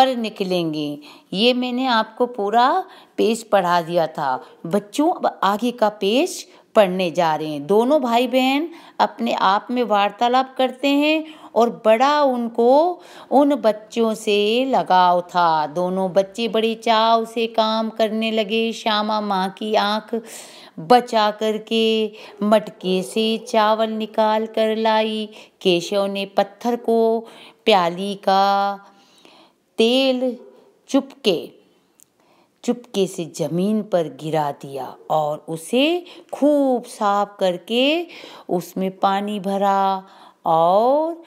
पर निकलेंगी ये मैंने आपको पूरा पेज पढ़ा दिया था बच्चों अब आगे का पेज पढ़ने जा रहे हैं दोनों भाई बहन अपने आप में वार्तालाप करते हैं और बड़ा उनको उन बच्चों से लगाव था दोनों बच्चे बड़े चाव से काम करने लगे श्यामा माँ की आँख बचा करके मटके से चावल निकाल कर लाई केशव ने पत्थर को प्याली का तेल चुपके चुपके से ज़मीन पर गिरा दिया और उसे खूब साफ करके उसमें पानी भरा और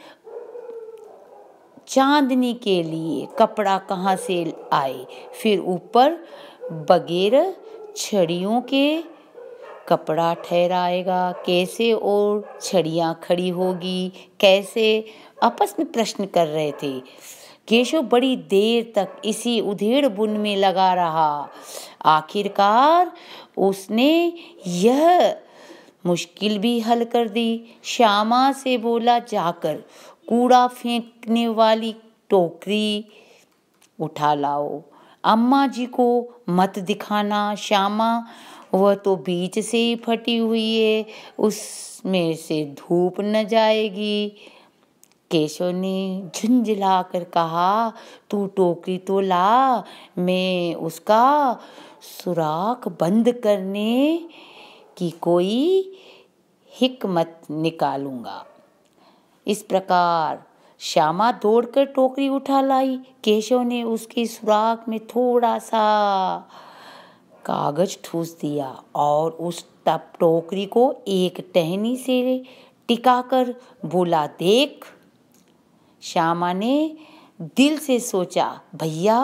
चांदनी के लिए कपड़ा कहाँ से आए फिर ऊपर बगैर छड़ियों के कपड़ा ठहराएगा कैसे और छड़ियाँ खड़ी होगी कैसे आपस में प्रश्न कर रहे थे केशव बड़ी देर तक इसी उधेड़ बुन में लगा रहा आखिरकार उसने यह मुश्किल भी हल कर दी श्यामा से बोला जाकर कूड़ा फेंकने वाली टोकरी उठा लाओ अम्मा जी को मत दिखाना श्यामा वह तो बीच से ही फटी हुई है उसमें से धूप न जाएगी केशव ने झुंझला कर कहा तू टोकरी तो ला मैं उसका सुराख बंद करने की कोई हिकमत निकालूंगा इस प्रकार श्यामा दौड़कर टोकरी उठा लाई केशव ने उसकी सुराख में थोड़ा सा कागज ठूस दिया और उस तब टोकरी को एक टहनी से टिकाकर बोला देख श्यामा ने दिल से सोचा भैया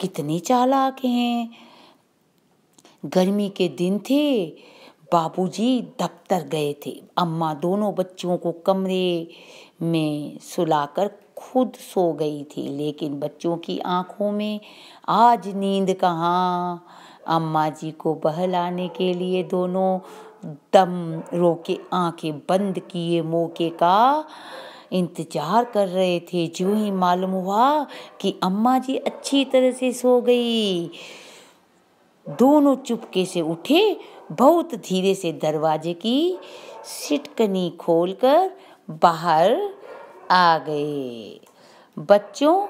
कितने चालाक हैं गर्मी के दिन थे बाबूजी दफ्तर गए थे अम्मा दोनों बच्चों को कमरे में सुलाकर खुद सो गई थी लेकिन बच्चों की आंखों में आज नींद कहाँ अम्मा जी को बहलाने के लिए दोनों दम रोके आंखें बंद किए मौके का इंतज़ार कर रहे थे जो ही मालूम हुआ कि अम्मा जी अच्छी तरह से सो गई दोनों चुपके से उठे बहुत धीरे से दरवाजे की सिटकनी खोलकर बाहर आ गए बच्चों